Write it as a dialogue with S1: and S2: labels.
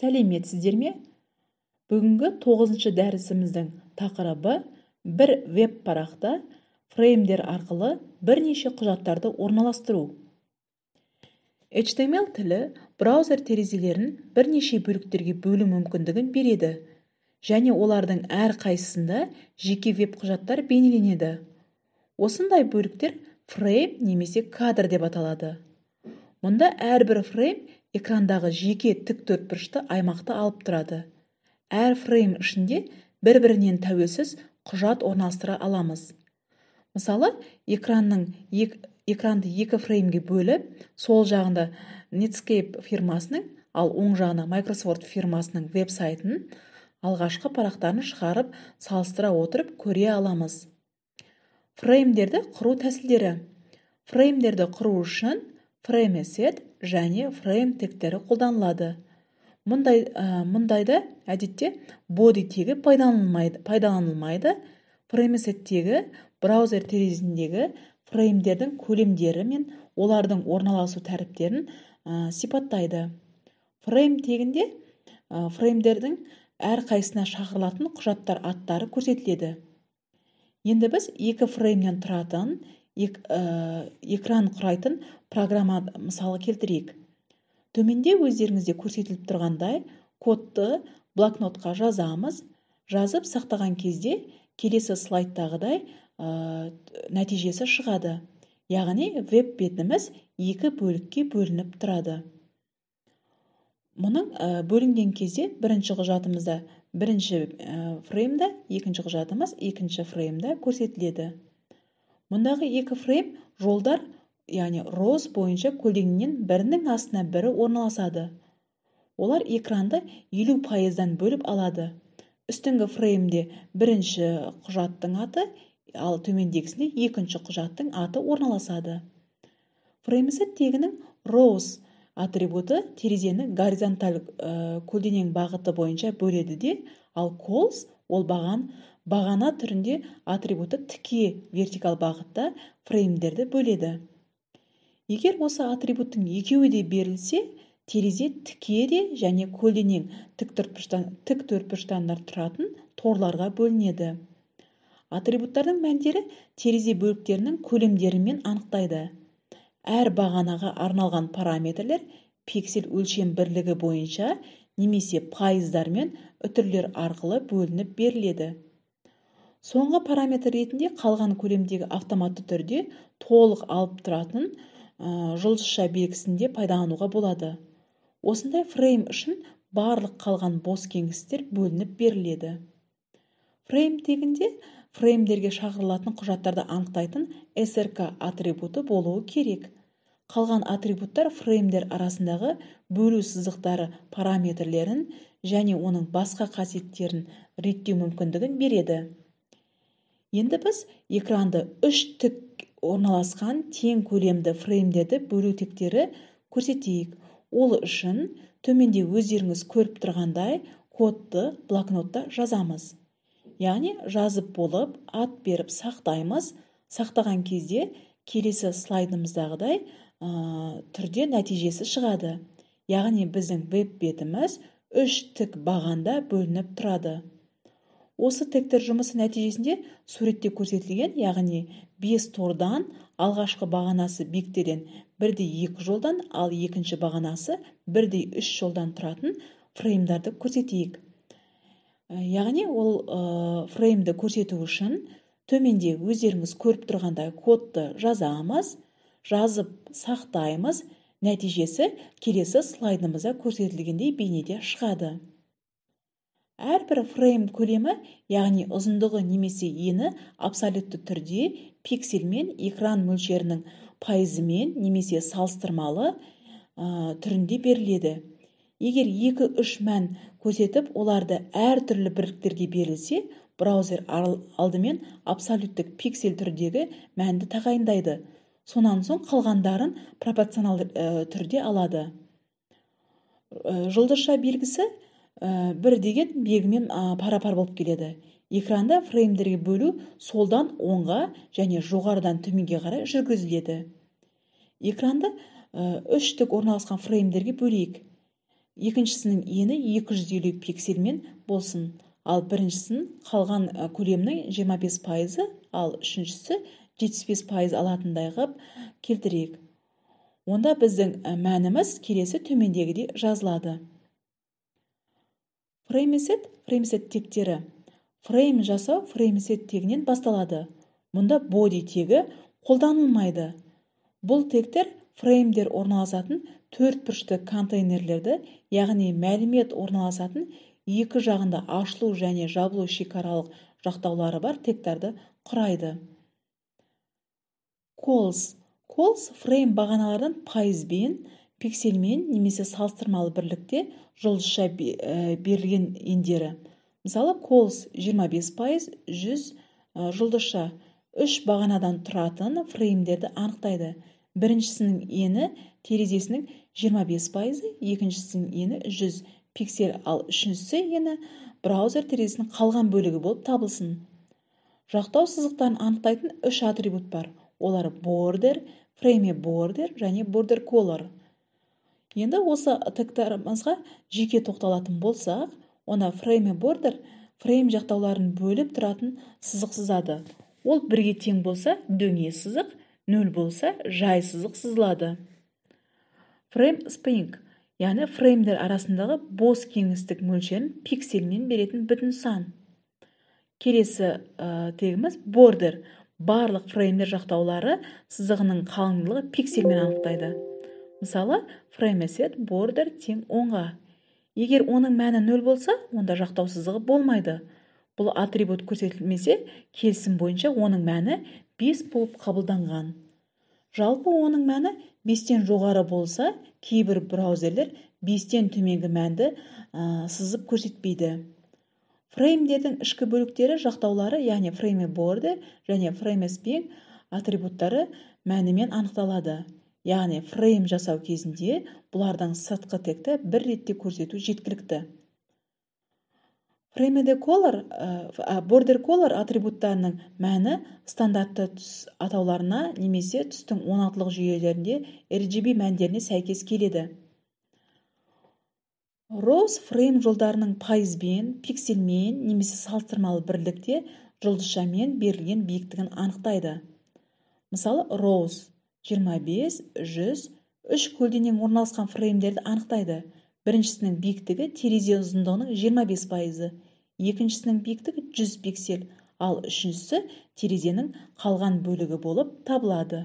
S1: сәлеметсіздер ме бүгінгі тоғызыншы дәрісіміздің тақырыбы бір веб парақта фреймдер арқылы бірнеше құжаттарды орналастыру HTML тілі браузер терезелерін бірнеше бөліктерге бөлу мүмкіндігін береді және олардың әр қайсысында жеке веб құжаттар бейнеленеді осындай бөліктер фрейм немесе кадр деп аталады мұнда әрбір фрейм экрандағы жеке тік төртбұрышты аймақты алып тұрады әр фрейм ішінде бір бірінен тәуелсіз құжат орналастыра аламыз мысалы экранның экранды екі фреймге бөліп сол жағында netscape фирмасының ал оң жағына microsoft фирмасының веб сайтын алғашқы парақтарын шығарып салыстыра отырып көре аламыз фреймдерді құру тәсілдері фреймдерді құру үшін фреймесет және фрейм тегтері қолданылады мұндай ә, мұндайда әдетте боди тегі пайдаланылмайды, пайдаланылмайды. фреймесеттегі браузер терезесіндегі фреймдердің көлемдері мен олардың орналасу тәріптерін сипаттайды фрейм тегінде ә, фреймдердің әрқайсысына шақырылатын құжаттар аттары көрсетіледі енді біз екі фреймнен тұратын ек, экран құрайтын программа мысалы келтірейік төменде өздеріңізде көрсетіліп тұрғандай кодты блокнотқа жазамыз жазып сақтаған кезде келесі слайдтағыдай ә, нәтижесі шығады яғни веб бетіміз екі бөлікке бөлініп тұрады мұның ә, бөлінген кезде бірінші құжатымызда бірінші ә, фреймда екінші құжатымыз екінші фреймда көрсетіледі мұндағы екі фрейм жолдар яғни роз бойынша көлденеңнен бірінің астына бірі орналасады олар экранды елу пайыздан бөліп алады үстіңгі фреймде бірінші құжаттың аты ал төмендегісінде екінші құжаттың аты орналасады фреймісі тегінің роуз атрибуты терезені горизонталь ә, көлденең бағыты бойынша бөледі де ал колс ол баған бағана түрінде атрибуты тіке вертикал бағытта фреймдерді бөледі егер осы атрибуттың екеуі де берілсе терезе тіке де және көлденең тік төртбұрыштандар тұратын торларға бөлінеді атрибуттардың мәндері терезе бөліктерінің көлемдерімен анықтайды әр бағанаға арналған параметрлер пиксель өлшем бірлігі бойынша немесе пайыздармен үтірлер арқылы бөлініп беріледі соңғы параметр ретінде қалған көлемдегі автоматты түрде толық алып тұратын Э, жұлдызша белгісінде пайдалануға болады осындай фрейм үшін барлық қалған бос кеңістіктер бөлініп беріледі фрейм тегінде фреймдерге шақырылатын құжаттарды анықтайтын срк атрибуты болуы керек қалған атрибуттар фреймдер арасындағы бөлу сызықтары параметрлерін және оның басқа қасиеттерін реттеу мүмкіндігін береді енді біз экранды үш тік орналасқан тең көлемді фреймдерді бөлу тектері көрсетейік ол үшін төменде өздеріңіз көріп тұрғандай кодты блокнотта жазамыз яғни жазып болып ат беріп сақтаймыз сақтаған кезде келесі слайдымыздағыдай ә, түрде нәтижесі шығады яғни біздің веб бетіміз үш тік бағанда бөлініп тұрады осы тектер жұмысы нәтижесінде суретте көрсетілген яғни бес тордан алғашқы бағанасы бектерден бірдей екі жолдан ал екінші бағанасы бірдей үш жолдан тұратын фреймдарды көрсетейік э, яғни ол э, фреймді көрсету үшін төменде өздеріңіз көріп тұрғандай кодты жазамыз жазып сақтаймыз нәтижесі келесі слайдымызда көрсетілгендей бейнеде шығады әрбір фрейм көлемі яғни ұзындығы немесе ені абсолютті түрде пиксельмен экран мөлшерінің пайызымен немесе салыстырмалы ә, түрінде беріледі егер екі үш мән көрсетіп оларды түрлі бірліктерге берілсе браузер алдымен абсолюттік пиксель түрдегі мәнді тағайындайды сонан соң қалғандарын пропорционал э, түрде алады ә, жұлдызша белгісі ә, бір деген белгімен ә, пара пар болып келеді экранды фреймдерге бөлу солдан оңға және жоғарыдан төменге қарай жүргізіледі экранды e, тік орналасқан фреймдерге бөлейік екіншісінің ені 250 пиксельмен болсын ал біріншісін қалған e, көлемнің 25 пайызы ал үшіншісі 75 пайыз алатындай ғып келтірейік онда біздің e, мәніміз келесі төмендегідей жазылады фреймсет фреймсет типтері фрейм жасау фреймсет тегінен басталады мұнда боди тегі қолданылмайды бұл тектер фреймдер орналасатын төрт бұрышты контейнерлерді яғни мәлімет орналасатын екі жағында ашылу және жабылу шекаралық жақтаулары бар тектерді құрайды колс колс фрейм бағаналардан пайызбен пиксельмен немесе салыстырмалы бірлікте жұлдызша э, берілген ендері мысалы колс 25 пайыз 100 жұлдызша үш бағанадан тұратын фреймдерді анықтайды біріншісінің ені терезесінің 25 пайызы екіншісінің ені 100 пиксель ал үшіншісі ені браузер терезесінің қалған бөлігі болып табылсын жақтау сызықтарын анықтайтын үш атрибут бар олар бордер фрейме бордер және бордер колор енді осы тіктарымызға жеке тоқталатын болсақ оны фрейм бордер фрейм жақтауларын бөліп тұратын сызық сызады ол бірге тең болса дөңе сызық нөл болса жай сызық сызылады фрейм спринг яғни фреймдер арасындағы бос кеңістік мөлшерін пиксельмен беретін бүтін сан келесі ә, тегіміз бордер барлық фреймдер жақтаулары сызығының қалыңдылығы пиксельмен анықтайды мысалы фреймесет әсет бордер тең оңға егер оның мәні нөл болса онда жақтау сызығы болмайды бұл атрибут көрсетілмесе келісім бойынша оның мәні 5 болып қабылданған жалпы оның мәні 5-тен жоғары болса кейбір браузерлер 5-тен төменгі мәнді ә, сызып көрсетпейді фреймдердің ішкі бөліктері жақтаулары яғни фрейме борды және фрейме атрибуттары мәнімен анықталады яғни фрейм жасау кезінде бұлардың сыртқы текті бір ретте көрсету жеткілікті фреймеде колор ә, бордер колор атрибуттарының мәні стандартты түс атауларына немесе түстің оналтылық жүйелерінде rgb мәндеріне сәйкес келеді роуз фрейм жолдарының пайызбен пиксельмен немесе салыстырмалы бірлікте жұлдызшамен берілген биіктігін анықтайды мысалы роуз 25, 100, үш көлденең орналасқан фреймдерді анықтайды біріншісінің биіктігі терезе ұзындығының 25 пайызы екіншісінің биіктігі 100 пиксель ал үшіншісі терезенің қалған бөлігі болып табылады